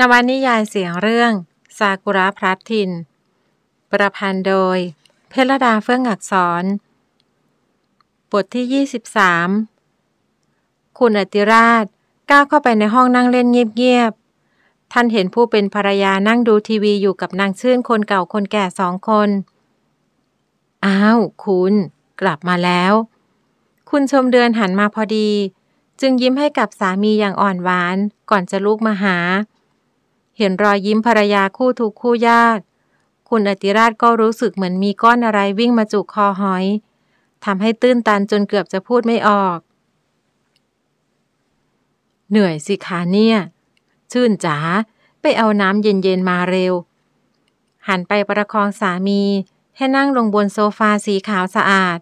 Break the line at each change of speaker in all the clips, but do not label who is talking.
นวนิยายเสียงเรื่อง ซากุระพลัดถิ่นประพันธ์โดย เพลดาเฟื่องอักษร บทที่ 23 คุณอติราช ก้าวเข้าไปในห้องนั่งเล่นเงียบๆท่านเห็นผู้เป็นภรรยานั่งดูทีวีอยู่กับนางชื่นคนเก่าคนแก่สองคน อ้าว คุณ กลับมาแล้ว คุณชมเดือนหันมาพอดี จึงยิ้มให้กับสามีอย่างอ่อนหวานก่อนจะลุกมาหาเห็นรอยยิ้มภรรยาคู่ทุกคู่ยาก คุณอติราชก็รู้สึกเหมือนมีก้อนอะไรวิ่งมาจุกคอหอยทำให้ตื้นตันจนเกือบจะพูดไม่ออก เหนื่อยสิคาเนี่ย ชื่นจ๋า ไปเอาน้ำเย็นๆมาเร็ว หันไปประคองสามีให้นั่งลงบนโซฟาสีขาวสะอาด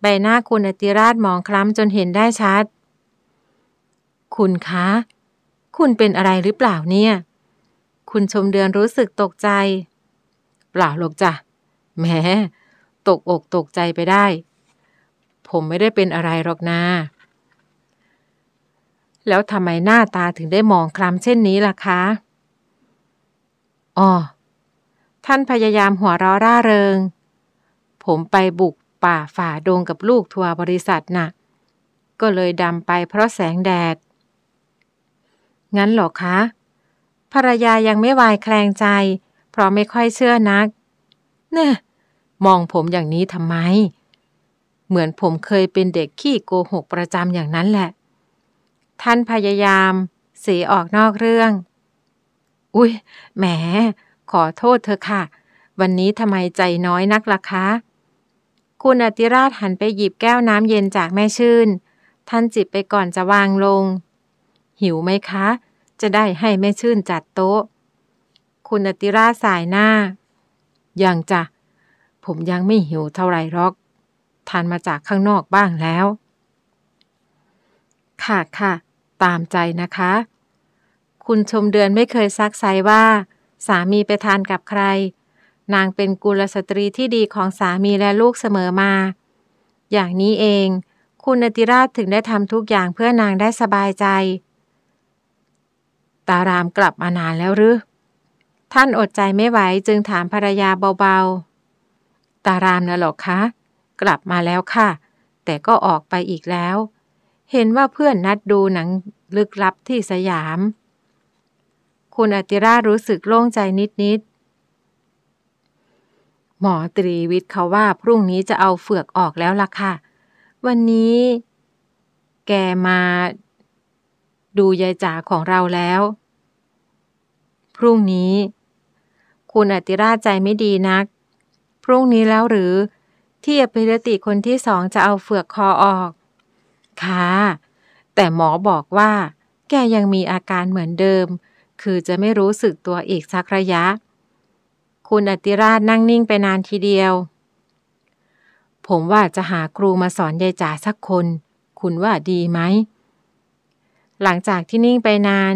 ใบหน้าคุณอติราชมองคล้ำจนเห็นได้ชัด คุณคะ คุณเป็นอะไรหรือเปล่าเนี่ยคุณชมเดือนรู้สึกตกใจ เปล่าหรอกจ้ะแหมตกอกตกใจไปได้ ผมไม่ได้เป็นอะไรหรอกนาแล้วทำไมหน้าตาถึงได้มองคล้ำเช่นนี้ล่ะคะอ๋อท่านพยายามหัวเราะร่าเริง ผมไปบุกป่าฝ่าดงกับลูกทัวร์บริษัทนะ่ะ ก็เลยดำไปเพราะแสงแดด งั้นหรอคะภรรยายังไม่วายแคลงใจ เพราะไม่ค่อยเชื่อนักเนี่ยมองผมอย่างนี้ทำไม เหมือนผมเคยเป็นเด็กขี้โกหกประจำอย่างนั้นแหละ ท่านพยายามสีออกนอกเรื่องอุ้ยแหมขอโทษเธอค่ะ วันนี้ทำไมใจน้อยนักล่ะคะ คุณอติราชหันไปหยิบแก้วน้ำเย็นจากแม่ชื่น ท่านจิบไปก่อนจะวางลง หิวไหมคะจะได้ให้แม่ชื่นจัดโต๊ะ คุณอติราสายหน้ายังจะผมยังไม่หิวเท่าไรหรอก ทานมาจากข้างนอกบ้างแล้ว ค่ะค่ะ ตามใจนะคะ คุณชมเดือนไม่เคยซักไซว่า สามีไปทานกับใคร นางเป็นกุลสตรีที่ดีของสามีและลูกเสมอมา อย่างนี้เอง คุณนติราชถึงได้ทำทุกอย่างเพื่อนางได้สบายใจตารามกลับมานานแล้วหรือ ท่านอดใจไม่ไหวจึงถามภรรยาเบาๆ ตารามนะหรอคะกลับมาแล้วค่ะ แต่ก็ออกไปอีกแล้ว เห็นว่าเพื่อนนัดดูหนังลึกลับที่สยาม คุณอติราชรู้สึกโล่งใจนิดๆหมอตรีวิทย์เขาว่า พรุ่งนี้จะเอาเฟือกออกแล้วล่ะค่ะ วันนี้ แกมา ดูยายจ๋าของเราแล้วพรุ่งนี้ คุณอติราชใจไม่ดีนักพรุ่งนี้แล้วหรือที่อภิรติคนที่สองจะเอาเฟือกคอออกค่ะแต่หมอบอกว่า แกยังมีอาการเหมือนเดิม คือจะไม่รู้สึกตัวอีกสักระยะ คุณอติราชนั่งนิ่งไปนานทีเดียว ผมว่าจะหาครูมาสอนยายจ๋าสักคน คุณว่าดีไหมหลังจากที่นิ่งไปนาน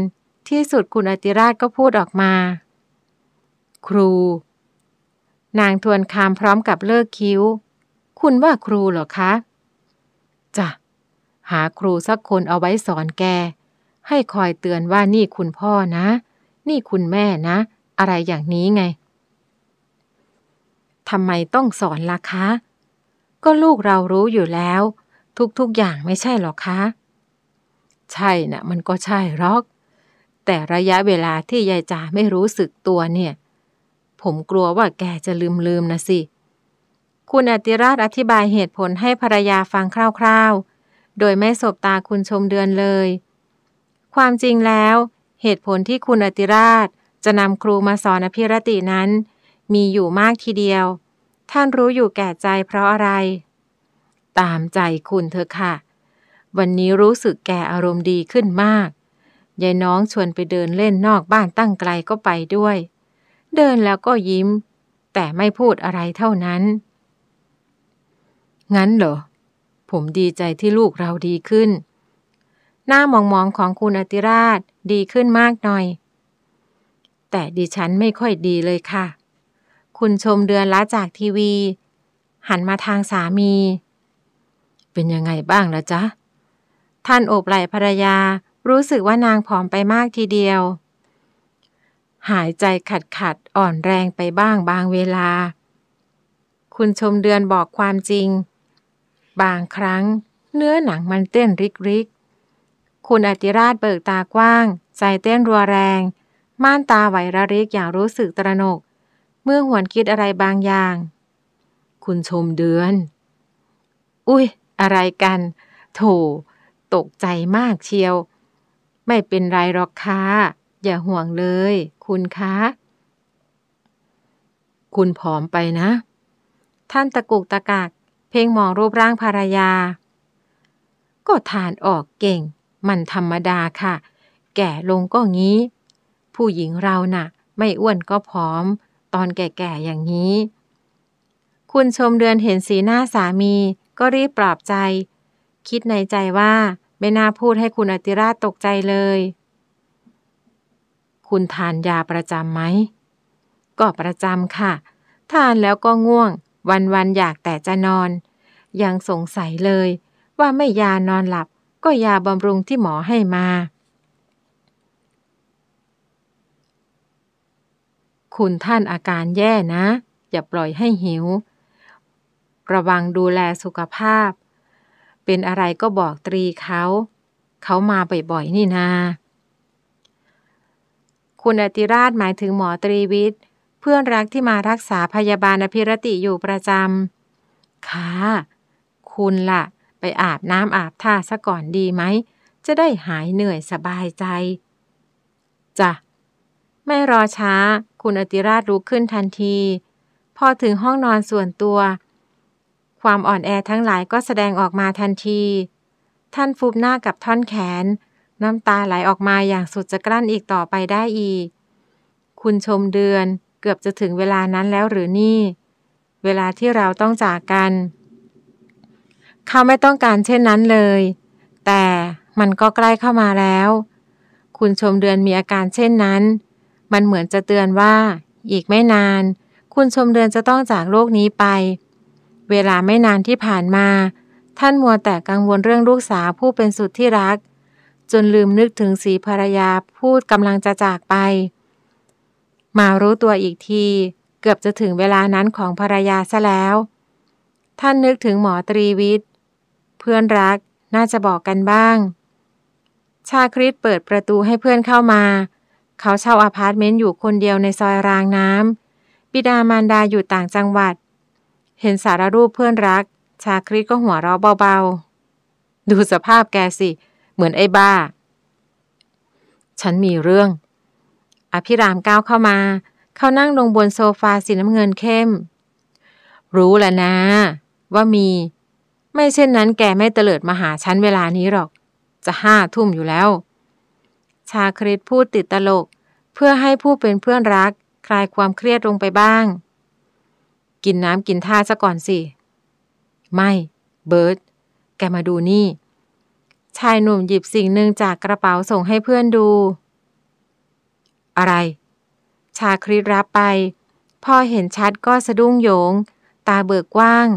ที่สุดคุณอติราชก็พูดออกมา ครู นางทวนคำพร้อมกับเลิกคิ้ว คุณว่าครูเหรอคะจะหาครูสักคนเอาไว้สอนแกให้คอยเตือนว่านี่คุณพ่อนะ นี่คุณแม่นะ อะไรอย่างนี้ไงทำไมต้องสอนล่ะคะ ก็ลูกเรารู้อยู่แล้ว ทุกๆอย่างไม่ใช่หรอคะ ใช่นะมันก็ใช่หรอกแต่ระยะเวลาที่ยายจ่าไม่รู้สึกตัวเนี่ย ผมกลัวว่าแกจะลืมลืมนะสิ คุณอติราชอธิบายเหตุผลให้ภรรยาฟังคร่าวๆ โดยไม่สบตาคุณชมเดือนเลย ความจริงแล้ว เหตุผลที่คุณอติราชจะนำครูมาสอนอภิรตินั้น มีอยู่มากทีเดียว ท่านรู้อยู่แก่ใจเพราะอะไร ตามใจคุณเถอะค่ะ วันนี้รู้สึกแก่อารมณ์ดีขึ้นมากยายน้องชวนไปเดินเล่นนอกบ้านตั้งไกลก็ไปด้วย เดินแล้วก็ยิ้ม แต่ไม่พูดอะไรเท่านั้น งั้นเหรอ ผมดีใจที่ลูกเราดีขึ้น หน้ามองมองของคุณอติราชดีขึ้นมากหน่อย แต่ดิฉันไม่ค่อยดีเลยค่ะ คุณชมเดือนละจากทีวี หันมาทางสามี เป็นยังไงบ้างละจ๊ะ ท่านโอบไหลภรรยารู้สึกว่านางผอมไปมากทีเดียว หายใจขัดขัดอ่อนแรงไปบ้างบางเวลา คุณชมเดือนบอกความจริง บางครั้งเนื้อหนังมันเต้นริกริกคุณอติราชเบิกตากว้าง ใจเต้นรัวแรง ม่านตาไหวระริกอย่างรู้สึกตระหนก เมื่อหวนคิดอะไรบางอย่าง คุณชมเดือน อุ้ยอะไรกัน โถ ตกใจมากเชียวไม่เป็นไรหรอกค่ะอย่าห่วงเลย คุณคะคุณผอมไปนะ ท่านตะกุกตะกักเพ่งมองรูปร่างภรรยา ก็ทานออกเก่ง มันธรรมดาค่ะ แก่ลงก็งี้ ผู้หญิงเรานะ่ะ ไม่อ้วนก็ผอม ตอนแก่ๆอย่างนี้ คุณชมเดือนเห็นสีหน้าสามี ก็รีบปลอบใจ คิดในใจว่าไม่น่าพูดให้คุณอติราชตกใจเลย คุณทานยาประจำไหม ก็ประจำค่ะ ทานแล้วก็ง่วง วันๆอยากแต่จะนอน ยังสงสัยเลย ว่าไม่ยานอนหลับก็ยาบำรุงที่หมอให้มา คุณท่านอาการแย่นะ อย่าปล่อยให้หิว ระวังดูแลสุขภาพเป็นอะไรก็บอกตรีเขา เขามาบ่อยๆ นี่นา คุณอติราชหมายถึงหมอตรีวิทย์เพื่อนรักที่มารักษาพยาบาลอภิรติอยู่ประจำ ค่ะ คุณละ่ะไปอาบน้ำอาบท่าซะก่อนดีไหม จะได้หายเหนื่อยสบายใจจ้ะไม่รอช้า คุณอติราชลุกขึ้นทันที พอถึงห้องนอนส่วนตัวความอ่อนแอทั้งหลายก็แสดงออกมาทันที ท่านฟูบหน้ากับท่อนแขน น้ำตาไหลออกมาอย่างสุดจะกลั้นอีกต่อไปได้อีก คุณชมเดือนเกือบจะถึงเวลานั้นแล้วหรือนี่ เวลาที่เราต้องจากกัน เขาไม่ต้องการเช่นนั้นเลย แต่มันก็ใกล้เข้ามาแล้ว คุณชมเดือนมีอาการเช่นนั้น มันเหมือนจะเตือนว่า อีกไม่นาน คุณชมเดือนจะต้องจากโลกนี้ไปเวลาไม่นานที่ผ่านมา ท่านมัวแต่กังวลเรื่องลูกสาวผู้เป็นสุดที่รัก จนลืมนึกถึงสีภรรยาพูดกำลังจะจากไป มารู้ตัวอีกที เกือบจะถึงเวลานั้นของภรรยาซะแล้ว ท่านนึกถึงหมอตรีวิทย์เพื่อนรักน่าจะบอกกันบ้าง ชาคริสเปิดประตูให้เพื่อนเข้ามา เขาเช่าอาพาร์ตเมนต์อยู่คนเดียวในซอยรางน้ำบิดามารดาอยู่ต่างจังหวัดเห็นสารรูปเพื่อนรัก ชาคริสก็หัวเราะเบาๆ ดูสภาพแกสิเหมือนไอ้บ้า ฉันมีเรื่อง อภิรามก้าวเข้ามา เขานั่งลงบนโซฟาสีน้ำเงินเข้ม รู้แหละนะว่ามี ไม่เช่นนั้นแกไม่เตลิดมาหาฉันเวลานี้หรอก จะห้าทุ่มอยู่แล้ว ชาคริสพูดติดตลกเพื่อให้ผู้เป็นเพื่อนรักคลายความเครียดลงไปบ้างกินน้ำกินท่าซะก่อนสิ ไม่เบิร์ตแกมาดูนี่ ชายหนุ่มหยิบสิ่งหนึ่งจากกระเป๋าส่งให้เพื่อนดู อะไร ชาคริสรับไปพอเห็นชัดก็สะดุ้งโยง ตาเบิกกว้าง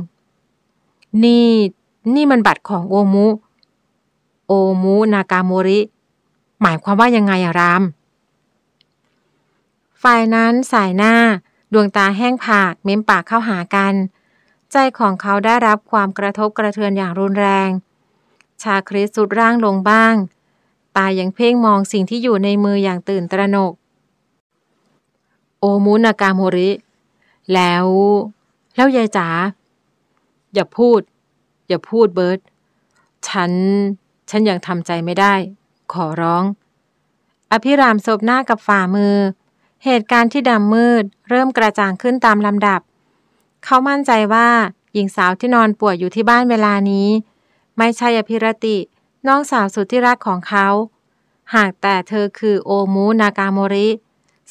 นี่นี่มันบัตรของโอมุ โอมุ นากาโมริ หมายความว่ายังไงอะรามฝ่ายนั้นสายหน้าดวงตาแห้งผาก เม้มปากเข้าหากัน ใจของเขาได้รับความกระทบกระเทือนอย่างรุนแรง ชาคริสสุดร่างลงบ้าง ตาย่างเพ่งมองสิ่งที่อยู่ในมืออย่างตื่นตระหนก โอมุนากาโมริ แล้ว แล้วยายจ๋าอย่าพูด อย่าพูดเบิร์ตฉันฉันยังทำใจไม่ได้ ขอร้อง อภิรามศพหน้ากับฝ่ามือเหตุการณ์ที่ดำมืดเริ่มกระจ่างขึ้นตามลำดับ เขามั่นใจว่าหญิงสาวที่นอนป่วยอยู่ที่บ้านเวลานี้ ไม่ใช่อภิรติน้องสาวสุดที่รักของเขา หากแต่เธอคือโอมูนากาโมริ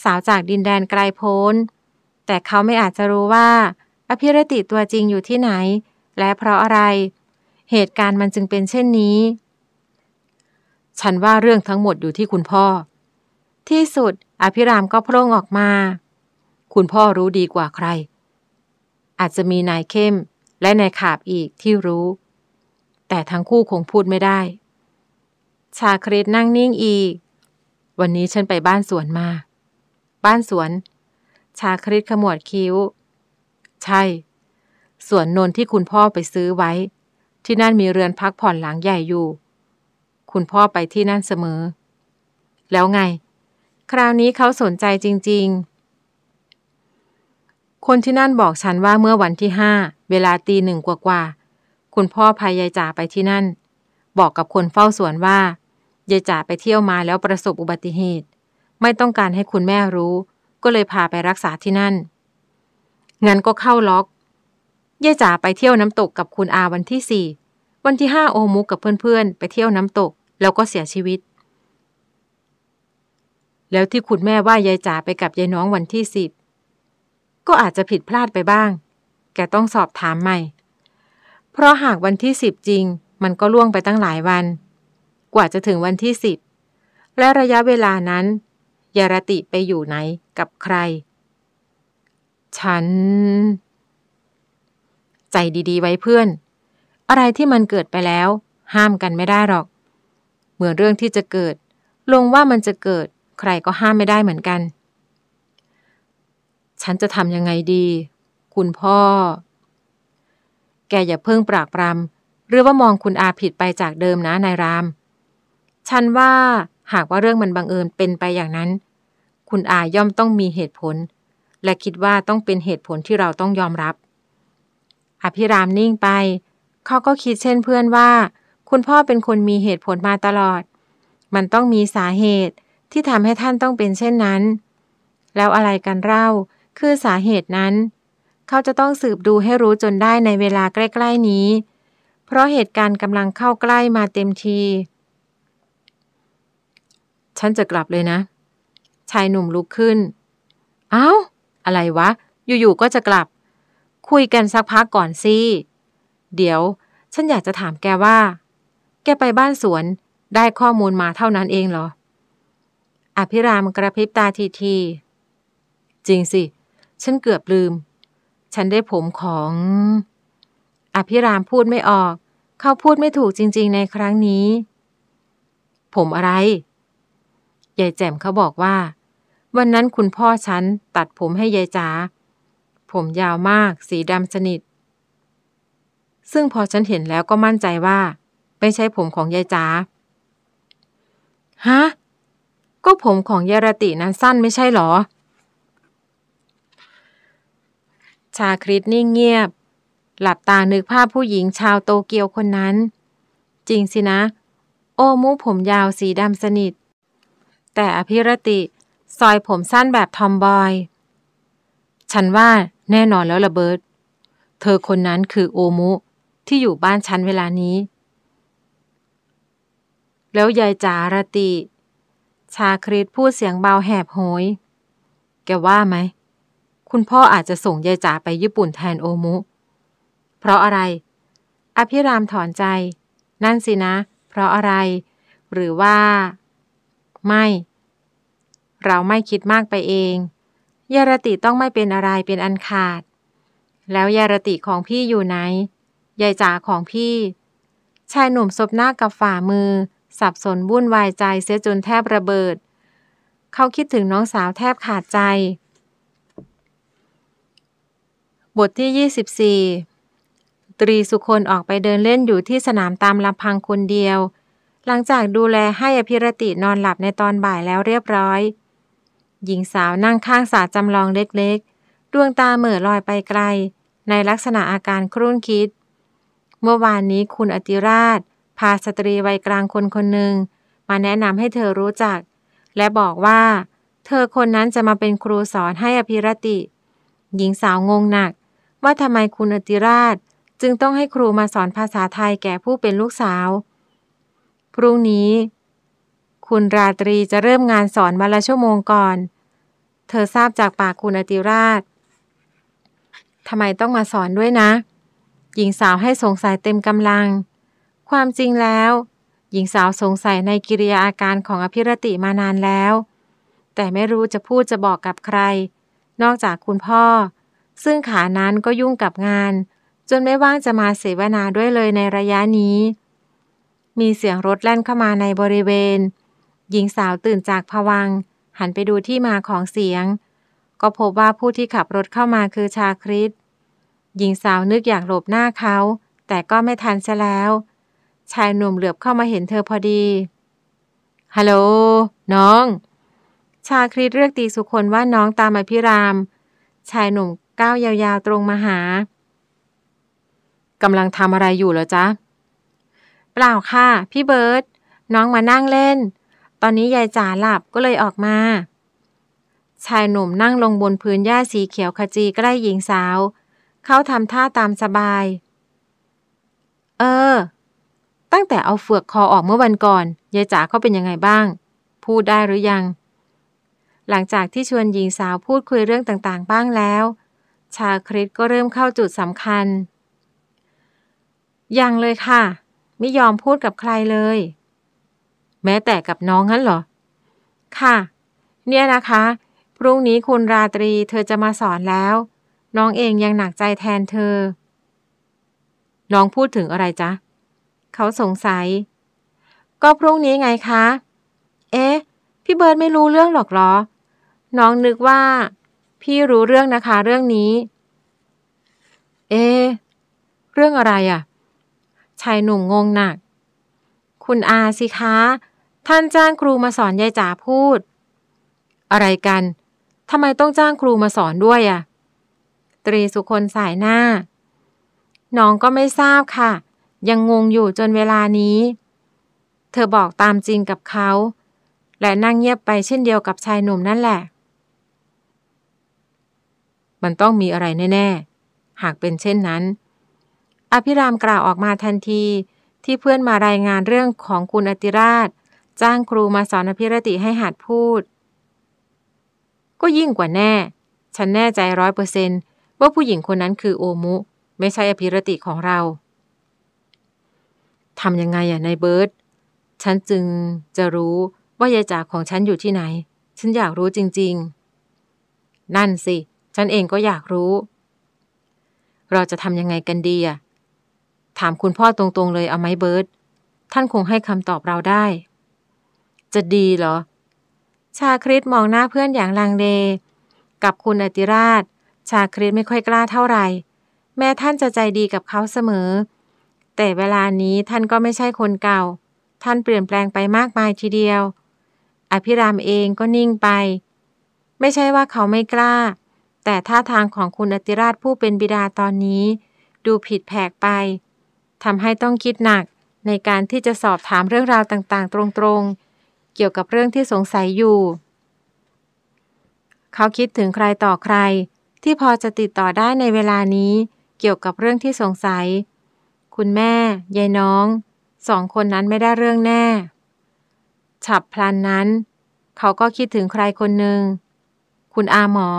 สาวจากดินแดนไกลโพ้น แต่เขาไม่อาจจะรู้ว่า อภิรติตัวจริงอยู่ที่ไหน และเพราะอะไร เหตุการณ์มันจึงเป็นเช่นนี้ ฉันว่าเรื่องทั้งหมดอยู่ที่คุณพ่อที่สุดอภิรามก็พร่งออกมา คุณพ่อรู้ดีกว่าใคร อาจจะมีนายเข้มและนายขาบอีกที่รู้ แต่ทั้งคู่คงพูดไม่ได้ ชาคริตนั่งนิ่งอีก วันนี้ฉันไปบ้านสวนมา บ้านสวน ชาคริตขมวดคิ้ว ใช่ สวนนนที่คุณพ่อไปซื้อไว้ ที่นั่นมีเรือนพักผ่อนหลังใหญ่อยู่ คุณพ่อไปที่นั่นเสมอ แล้วไงคราวนี้เขาสนใจจริง ๆ คนที่นั่นบอกฉันว่าเมื่อวันที่ห้าเวลาตีหนึ่งกว่าๆ คุณพ่อพายายจ่าไปที่นั่น บอกกับคนเฝ้าสวนว่ายายจ่าไปเที่ยวมาแล้วประสบอุบัติเหตุ ไม่ต้องการให้คุณแม่รู้ ก็เลยพาไปรักษาที่นั่น งั้นก็เข้าล็อกยายจ่าไปเที่ยวน้ำตกกับคุณอาวันที่สี่วันที่ห้าโอมุกกับเพื่อนๆไปเที่ยวน้ำตก แล้วก็เสียชีวิตแล้วที่คุณแม่ว่ายายจ๋าไปกับยายน้องวันที่สิบก็อาจจะผิดพลาดไปบ้าง แกต้องสอบถามใหม่ เพราะหากวันที่สิบจริง มันก็ล่วงไปตั้งหลายวัน กว่าจะถึงวันที่สิบและระยะเวลานั้นยารติไปอยู่ไหน กับใคร ฉัน ใจดีๆ ไว้เพื่อน อะไรที่มันเกิดไปแล้ว ห้ามกันไม่ได้หรอกเหมือนเรื่องที่จะเกิด ลงว่ามันจะเกิดใครก็ห้ามไม่ได้เหมือนกัน ฉันจะทำยังไงดี คุณพ่อ แกอย่าเพิ่งปรากปรำหรือว่ามองคุณอาผิดไปจากเดิมนะนายราม ฉันว่าหากว่าเรื่องมันบังเอิญเป็นไปอย่างนั้น คุณอาย่อมต้องมีเหตุผล และคิดว่าต้องเป็นเหตุผลที่เราต้องยอมรับ อภิรามนิ่งไป เขาก็คิดเช่นเพื่อนว่า คุณพ่อเป็นคนมีเหตุผลมาตลอด มันต้องมีสาเหตุที่ทำให้ท่านต้องเป็นเช่นนั้น แล้วอะไรกันเล่าคือสาเหตุนั้น เขาจะต้องสืบดูให้รู้จนได้ในเวลาใกล้ ๆนี้ เพราะเหตุการณ์กำลังเข้าใกล้มาเต็มที ฉันจะกลับเลยนะ ชายหนุ่มลุกขึ้น เอา้า อะไรวะ อยู่ๆก็จะกลับ คุยกันสักพักก่อนสิเดี๋ยว ฉันอยากจะถามแกว่า แกไปบ้านสวนได้ข้อมูลมาเท่านั้นเองเหรออภิรามกระพริบตาทีทีจริงสิ ฉันเกือบลืม ฉันได้ผมของ อภิรามพูดไม่ออก เขาพูดไม่ถูกจริงๆ ในครั้งนี้ ผมอะไร ยายแจ่มเขาบอกว่า วันนั้นคุณพ่อฉันตัดผมให้ยายจ๋า ผมยาวมากสีดำสนิท ซึ่งพอฉันเห็นแล้วก็มั่นใจว่า ไม่ใช่ผมของยายจ๋า ฮะก็ผมของยารตินั้นสั้นไม่ใช่หรอ ชาคริสนิ่งเงียบ หลับตานึกภาพผู้หญิงชาวโตเกียวคนนั้น จริงสินะ โอ้มูผมยาวสีดำสนิท แต่อภิรติซอยผมสั้นแบบทอมบอย ฉันว่าแน่นอนแล้วละเบิร์ตเธอคนนั้นคือโอมุที่อยู่บ้านฉันเวลานี้ แล้วยายจารติชาคริตพูดเสียงเบาแหบโหยแกว่าไหม คุณพ่ออาจจะส่งยายจ๋าไปญี่ปุ่นแทนโอมุเพราะอะไร อภิรามถอนใจ นั่นสินะ เพราะอะไร หรือว่า ไม่ เราไม่คิดมากไปเองยารติต้องไม่เป็นอะไรเป็นอันขาด แล้วยารติของพี่อยู่ไหน ยายจ๋าของพี่ ชายหนุ่มซบหน้ากับฝ่ามือสับสนวุ่นวายใจเสียจนแทบระเบิด เขาคิดถึงน้องสาวแทบขาดใจ บทที่ 24 ตรีสุคนออกไปเดินเล่นอยู่ที่สนามตามลำพังคนเดียว หลังจากดูแลให้อภิรตินอนหลับในตอนบ่ายแล้วเรียบร้อย หญิงสาวนั่งข้างสาจำลองเล็กๆดวงตาเหม่อลอยไปไกล ในลักษณะอาการครุ่นคิด เมื่อวานนี้คุณอติราชพาสตรีวัยกลางคนคนหนึ่ง มาแนะนำให้เธอรู้จัก และบอกว่า เธอคนนั้นจะมาเป็นครูสอนให้อภิรติ หญิงสาวงงหนัก ว่าทำไมคุณอติราชจึงต้องให้ครูมาสอนภาษาไทยแก่ผู้เป็นลูกสาว พรุ่งนี้ คุณราตรีจะเริ่มงานสอนวันละชั่วโมงก่อน เธอทราบจากปากคุณอติราชทำไมต้องมาสอนด้วยนะ หญิงสาวให้สงสัยเต็มกำลังความจริงแล้ว หญิงสาวสงสัยในกิริยาอาการของอภิรติมานานแล้ว แต่ไม่รู้จะพูดจะบอกกับใคร นอกจากคุณพ่อ ซึ่งขานั้นก็ยุ่งกับงาน จนไม่ว่างจะมาเสวนาด้วยเลยในระยะนี้ มีเสียงรถแล่นเข้ามาในบริเวณ หญิงสาวตื่นจากผวังหันไปดูที่มาของเสียง ก็พบว่าผู้ที่ขับรถเข้ามาคือชาคริตหญิงสาวนึกอยากหลบหน้าเขา แต่ก็ไม่ทันซะแล้วชายหนุ่มเหลือบเข้ามาเห็นเธอพอดี ฮัลโหล น้อง ชาคริตเรียกตีสุคนว่าน้องตามอภิราม ชายหนุ่มก้าวยาวๆตรงมาหา กำลังทำอะไรอยู่เหรอจ๊ะ เปล่าค่ะ พี่เบิร์ตน้องมานั่งเล่น ตอนนี้ยายจ๋าหลับก็เลยออกมา ชายหนุ่มนั่งลงบนพื้นหญ้าสีเขียวขจีใกล้หญิงสาว เขาทำท่าตามสบาย เออตั้งแต่เอาเฟือกคอออกเมื่อวันก่อนยายจ๋าเขาเป็นยังไงบ้าง พูดได้หรือยัง หลังจากที่ชวนหญิงสาวพูดคุยเรื่องต่างๆ บ้างแล้ว ชาคริสก็เริ่มเข้าจุดสำคัญ ยังเลยค่ะ ไม่ยอมพูดกับใครเลย แม้แต่กับน้องนั้นเหรอ ค่ะ เนี่ยนะคะ พรุ่งนี้คุณราตรีเธอจะมาสอนแล้ว น้องเองยังหนักใจแทนเธอ น้องพูดถึงอะไรจ๊ะเขาสงสัย ก็พรุ่งนี้ไงคะ เอ๊ะ พี่เบิร์ดไม่รู้เรื่องหรอกหรอ น้องนึกว่า พี่รู้เรื่องนะคะ เรื่องนี้ เอ๊เรื่องอะไรอะ่ะ ชายหนุ่มงงหนัก คุณอาสิคะ ท่านจ้างครูมาสอนยายจ๋าพูด อะไรกัน ทำไมต้องจ้างครูมาสอนด้วยอะ่ะ ตรีสุคนสายหน้า น้องก็ไม่ทราบค่ะยังงงอยู่จนเวลานี้ เธอบอกตามจริงกับเขา และนั่งเงียบไปเช่นเดียวกับชายหนุ่มนั่นแหละ มันต้องมีอะไรแน่ๆ หากเป็นเช่นนั้น อภิรามกล่าวออกมาทันทีที่เพื่อนมารายงานเรื่องของคุณอติราช จ้างครูมาสอนอภิรติให้หัดพูด ก็ยิ่งกว่าแน่ ฉันแน่ใจร้อยเปอร์เซนต์ว่าผู้หญิงคนนั้นคือโอมุไม่ใช่อภิรติของเราทำยังไงอ่ะนายเบิร์ตฉันจึงจะรู้ว่ายายจ๋าของฉันอยู่ที่ไหน ฉันอยากรู้จริงๆ นั่นสิ ฉันเองก็อยากรู้ เราจะทำยังไงกันดีอ่ะ ถามคุณพ่อตรงๆเลยเอาไหมเบิร์ตท่านคงให้คำตอบเราได้ จะดีเหรอ ชาคริสมองหน้าเพื่อนอย่างลังเลกับคุณอติราชชาคริสไม่ค่อยกล้าเท่าไหร่แม้ท่านจะใจดีกับเขาเสมอแต่เวลานี้ท่านก็ไม่ใช่คนเก่า ท่านเปลี่ยนแปลงไปมากมายทีเดียว อภิรามเองก็นิ่งไป ไม่ใช่ว่าเขาไม่กล้า แต่ท่าทางของคุณอติราชผู้เป็นบิดาตอนนี้ ดูผิดแผกไปทำให้ต้องคิดหนักในการที่จะสอบถามเรื่องราวต่าง ๆ ตรงๆ เกี่ยวกับเรื่องที่สงสัยอยู่ เขาคิดถึงใครต่อใคร ที่พอจะติดต่อได้ในเวลานี้เกี่ยวกับเรื่องที่สงสัยคุณแม่ยายน้องสองคนนั้นไม่ได้เรื่องแน่ ฉับพลันนั้นเขาก็คิดถึงใครคนหนึ่งคุณอาหมอ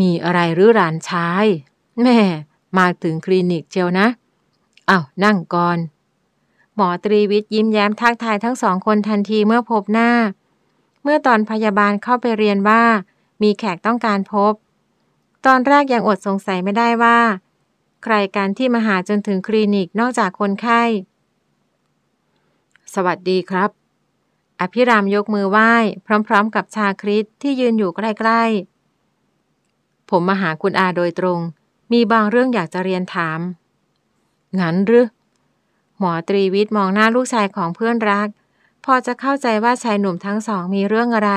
มีอะไรหรือหลานชายแม่ มาถึงคลินิกเจียวนะเอา้านั่งก่อน หมอตรีวิทย์ยิ้มแย้มทักทายทั้งสองคนทันทีเมื่อพบหน้า เมื่อตอนพยาบาลเข้าไปเรียนว่า มีแขกต้องการพบ ตอนแรกยังอดสงสัยไม่ได้ว่าใครการที่มาหาจนถึงคลินิกนอกจากคนไข้ สวัสดีครับอภิรามยกมือไหว้พร้อมๆกับชาคริสที่ยืนอยู่ใกล้ๆ ผมมาหาคุณอาโดยตรง มีบางเรื่องอยากจะเรียนถาม งั้นหรือหมอตรีวิทย์มองหน้าลูกชายของเพื่อนรัก พอจะเข้าใจว่าชายหนุ่มทั้งสองมีเรื่องอะไร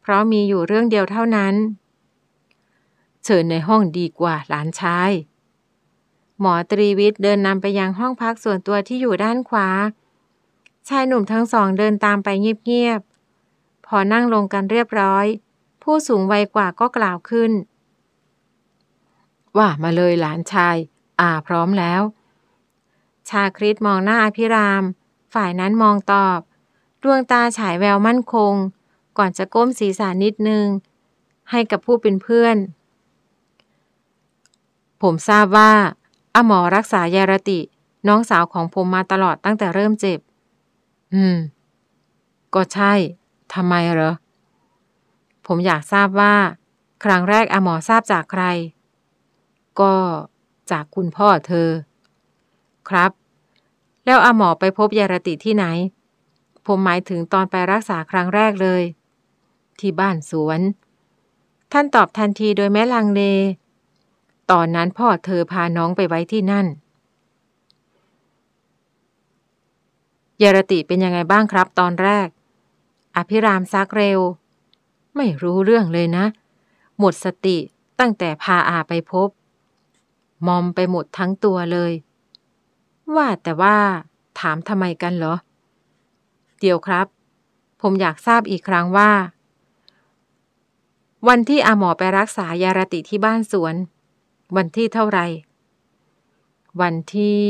เพราะมีอยู่เรื่องเดียวเท่านั้นเชิญในห้องดีกว่าหลานชายหมอตรีวิทย์เดินนำไปยังห้องพักส่วนตัวที่อยู่ด้านขวา ชายหนุ่มทั้งสองเดินตามไปเงียบ ๆ พอนั่งลงกันเรียบร้อย ผู้สูงวัยกว่าก็กล่าวขึ้น ว่ามาเลยหลานชาย อ่าพร้อมแล้ว ชาคริตมองหน้าอภิราม ฝ่ายนั้นมองตอบดวงตาฉายแววมั่นคง ก่อนจะก้มศีรษะนิดนึง ให้กับผู้เป็นเพื่อน ผมทราบว่าอหมอรักษายารติน้องสาวของผมมาตลอดตั้งแต่เริ่มเจ็บ อืม ก็ใช่ ทำไมเหรอ ผมอยากทราบว่า ครั้งแรกอหมอทราบจากใคร ก็จากคุณพ่อเธอ ครับ แล้วอหมอไปพบยารติที่ไหน ผมหมายถึงตอนไปรักษาครั้งแรกเลย ที่บ้านสวน ท่านตอบทันทีโดยแม้ลังเลตอนนั้นพ่อเธอพาน้องไปไว้ที่นั่น ยารติเป็นยังไงบ้างครับตอนแรก อภิรามซักเร็ว ไม่รู้เรื่องเลยนะ หมดสติตั้งแต่พาอาไปพบ มอมไปหมดทั้งตัวเลย ว่าแต่ว่า ถามทำไมกันเหรอ เดี๋ยวครับ ผมอยากทราบอีกครั้งว่า วันที่อาหมอไปรักษายารติที่บ้านสวนวันที่เท่าไร วันที่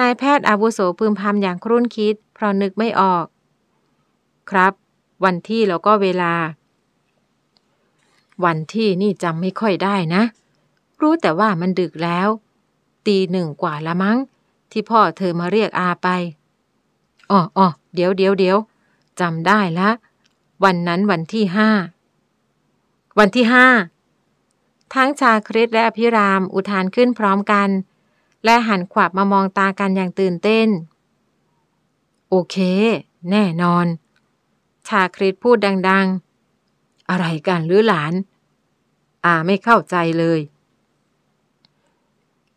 นายแพทย์อาวุโสพึมพำอย่างครุ่นคิด เพราะนึกไม่ออก ครับ วันที่แล้วก็เวลา วันที่นี่จำไม่ค่อยได้นะ รู้แต่ว่ามันดึกแล้ว ตีหนึ่งกว่าละมั้ง ที่พ่อเธอมาเรียกอาไปอ๋ออ๋อเดี๋ยวเดี๋ยวเดี๋ยวจำได้ละวันนั้น วันที่ห้าวันที่ห้าทั้งชาคริต และอภิราม อุทานขึ้นพร้อมกัน และหันขวับมามองตากันอย่างตื่นเต้น โอเค แน่นอน ชาคริต พูดดังๆ อะไรกันหรือหลาน อ่า ไม่เข้าใจเลย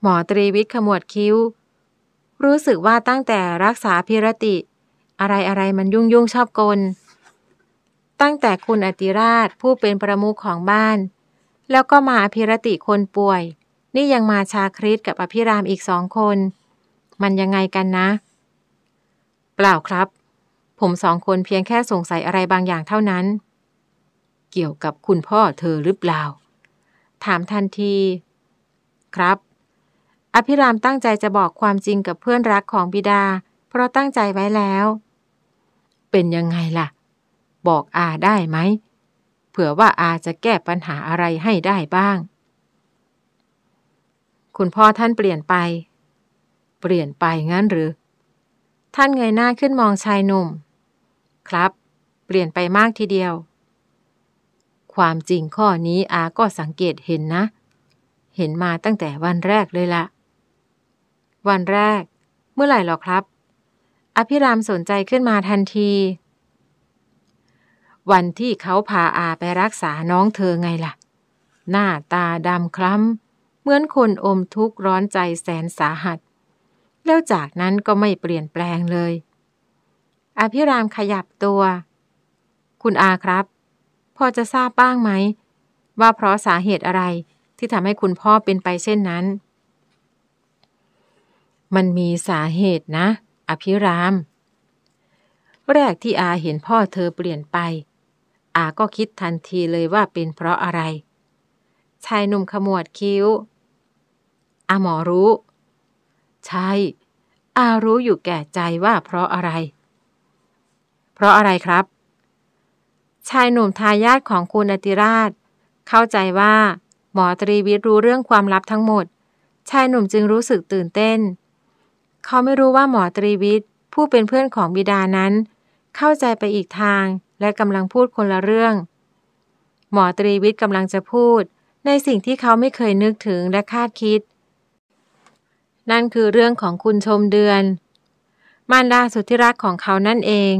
หมอตรีวิทย์ขมวดคิ้ว รู้สึกว่าตั้งแต่รักษาพิรติ อะไรอะไรมันยุ่งยุ่งชอบกล ตั้งแต่คุณอติราชผู้เป็นประมุขของบ้านแล้วก็มาอภิรติคนป่วย นี่ยังมาชาคริสกับอภิรามอีกสองคน มันยังไงกันนะ เปล่าครับ ผมสองคนเพียงแค่สงสัยอะไรบางอย่างเท่านั้น เกี่ยวกับคุณพ่อเธอหรือเปล่า ถามทันที ครับอภิรามตั้งใจจะบอกความจริงกับเพื่อนรักของบิดา เพราะตั้งใจไว้แล้ว เป็นยังไงล่ะ บอกอาได้ไหมผื่อว่าอาจะแก้ปัญหาอะไรให้ได้บ้าง คุณพ่อท่านเปลี่ยนไป เปลี่ยนไปงั้นหรือ ท่านเงยหน้าขึ้นมองชายหนุ่ม ครับ เปลี่ยนไปมากทีเดียว ความจริงข้อนี้อาก็สังเกตเห็นนะ เห็นมาตั้งแต่วันแรกเลยละ วันแรก เมื่อไหร่หรอครับ อภิรามสนใจขึ้นมาทันทีวันที่เขาพาอาไปรักษาน้องเธอไงล่ะ หน้าตาดำคล้ำเหมือนคนอมทุกข์ร้อนใจแสนสาหัส แล้วจากนั้นก็ไม่เปลี่ยนแปลงเลย อภิรามขยับตัว คุณอาครับ พอจะทราบบ้างไหม ว่าเพราะสาเหตุอะไรที่ทำให้คุณพ่อเป็นไปเช่นนั้น มันมีสาเหตุนะ อภิรามแรกที่อาเห็นพ่อเธอเปลี่ยนไปอาก็คิดทันทีเลยว่าเป็นเพราะอะไร ชายหนุ่มขมวดคิ้ว อาหมอรู้ใช่ อารู้อยู่แก่ใจว่าเพราะอะไร เพราะอะไรครับ ชายหนุ่มทายาทของคุณอติราช เข้าใจว่า หมอตรีวิทรู้เรื่องความลับทั้งหมดชายหนุ่มจึงรู้สึกตื่นเต้น เขาไม่รู้ว่าหมอตรีวิทผู้เป็นเพื่อนของบิดานั้นเข้าใจไปอีกทางและกำลังพูดคนละเรื่อง หมอตรีวิทย์กำลังจะพูดในสิ่งที่เขาไม่เคยนึกถึงและคาดคิด นั่นคือเรื่องของคุณชมเดือน มารดาสุดที่รักของเขานั่นเอง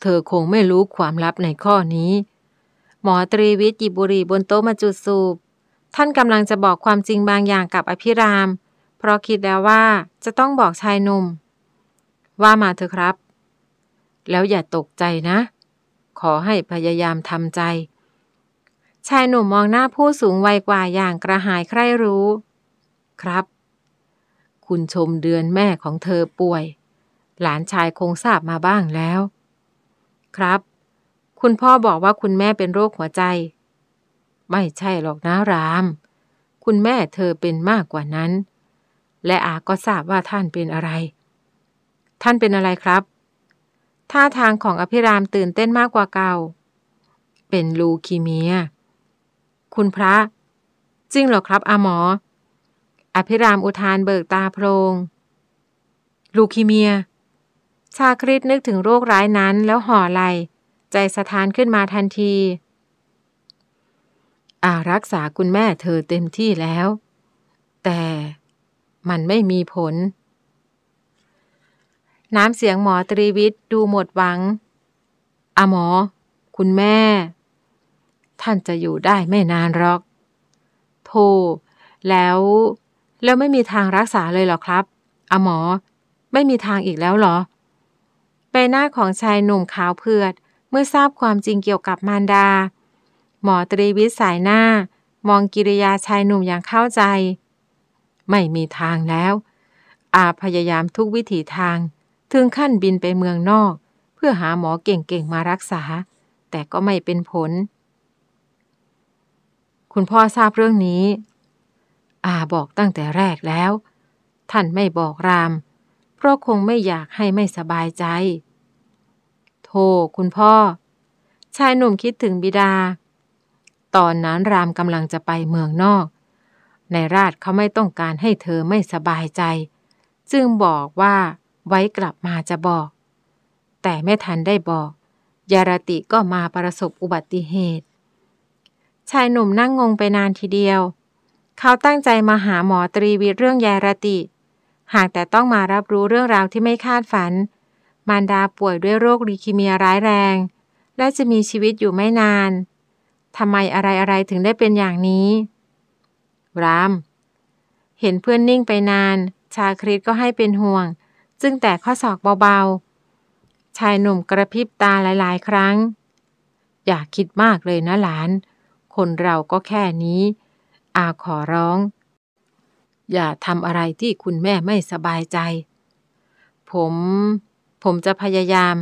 เธอคงไม่รู้ความลับในข้อนี้ หมอตรีวิทย์หยิบบุหรี่บนโต๊ะมาจุดสูบ ท่านกำลังจะบอกความจริงบางอย่างกับอภิราม เพราะคิดแล้วว่าจะต้องบอกชายหนุ่ม ว่ามาเถอะครับแล้วอย่าตกใจนะ ขอให้พยายามทำใจ ชายหนุ่มมองหน้าผู้สูงวัยกว่าอย่างกระหายใคร่รู้ ครับ คุณชมเดือนแม่ของเธอป่วย หลานชายคงทราบมาบ้างแล้ว ครับ คุณพ่อบอกว่าคุณแม่เป็นโรคหัวใจ ไม่ใช่หรอกนะราม คุณแม่เธอเป็นมากกว่านั้น และอาก็ทราบว่าท่านเป็นอะไร ท่านเป็นอะไรครับท่าทางของอภิรามตื่นเต้นมากกว่าเก่า เป็นลูคีเมีย คุณพระ จริงเหรอครับอาหมอ อภิรามอุทานเบิกตาโพรง ลูคีเมีย ชาคริตนึกถึงโรคร้ายนั้นแล้วห่อไหลใจสะท้านขึ้นมาทันที อารักษาคุณแม่เธอเต็มที่แล้ว แต่มันไม่มีผลน้ำเสียงหมอตรีวิทย์ดูหมดหวังอาหมอ คุณแม่ ท่านจะอยู่ได้ไม่นานหรอกโทแล้วแล้วไม่มีทางรักษาเลยเหรอครับอาหมอไม่มีทางอีกแล้วหรอ ใบหน้าของชายหนุ่มขาว เผือดเมื่อทราบความจริงเกี่ยวกับมารดา หมอตรีวิทย์สายหน้ามองกิริยาชายหนุ่มอย่างเข้าใจ ไม่มีทางแล้ว อาพยายามทุกวิถีทางถึงขั้นบินไปเมืองนอก เพื่อหาหมอเก่งๆมารักษา แต่ก็ไม่เป็นผล คุณพ่อทราบเรื่องนี้ อาบอกตั้งแต่แรกแล้ว ท่านไม่บอกราม เพราะคงไม่อยากให้ไม่สบายใจ โทคุณพ่อ ชายหนุ่มคิดถึงบิดา ตอนนั้นรามกำลังจะไปเมืองนอก ในราชเขาไม่ต้องการให้เธอไม่สบายใจ จึงบอกว่าไว้กลับมาจะบอก แต่ไม่ทันได้บอก ยารติก็มาประสบอุบัติเหตุ ชายหนุ่มนั่งงงไปนานทีเดียว เขาตั้งใจมาหาหมอตรีวิทย์เรื่องยารติ หากแต่ต้องมารับรู้เรื่องราวที่ไม่คาดฝัน มารดาป่วยด้วยโรคลีคิเมียร้ายแรง และจะมีชีวิตอยู่ไม่นาน ทำไมอะไรอะไรถึงได้เป็นอย่างนี้ ราม เห็นเพื่อนนิ่งไปนาน ชาคริตก็ให้เป็นห่วงซึ่งแต่ข้อศอกเบา ๆ ชายหนุ่มกระพริบตาหลาย ๆ ครั้ง อย่าคิดมากเลยนะหลาน คนเราก็แค่นี้ อาขอร้อง อย่าทำอะไรที่คุณแม่ไม่สบายใจ ผม ผมจะพยายาม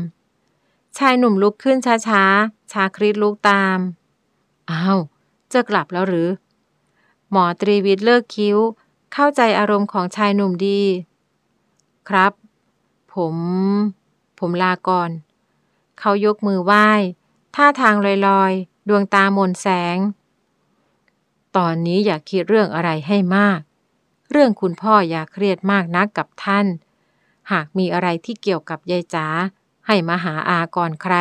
ชายหนุ่มลุกขึ้นช้า ๆ ชาคริสลุกตาม อ้าว จะกลับแล้วหรือ หมอตรีวิทย์เลิกคิ้ว เข้าใจอารมณ์ของชายหนุ่มดี ครับผม ผมลาก่อน เขายกมือไหว้ท่าทางลอยๆดวงตามนแสง ตอนนี้อย่าคิดเรื่องอะไรให้มาก เรื่องคุณพ่ออย่าเครียดมากนักกับท่าน หากมีอะไรที่เกี่ยวกับยายจ๋าให้มาหาอาก่อนใคร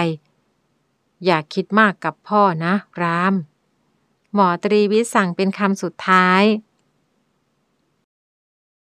อย่าคิดมากกับพ่อนะ ราม หมอตรีวิสั่งเป็นคำสุดท้าย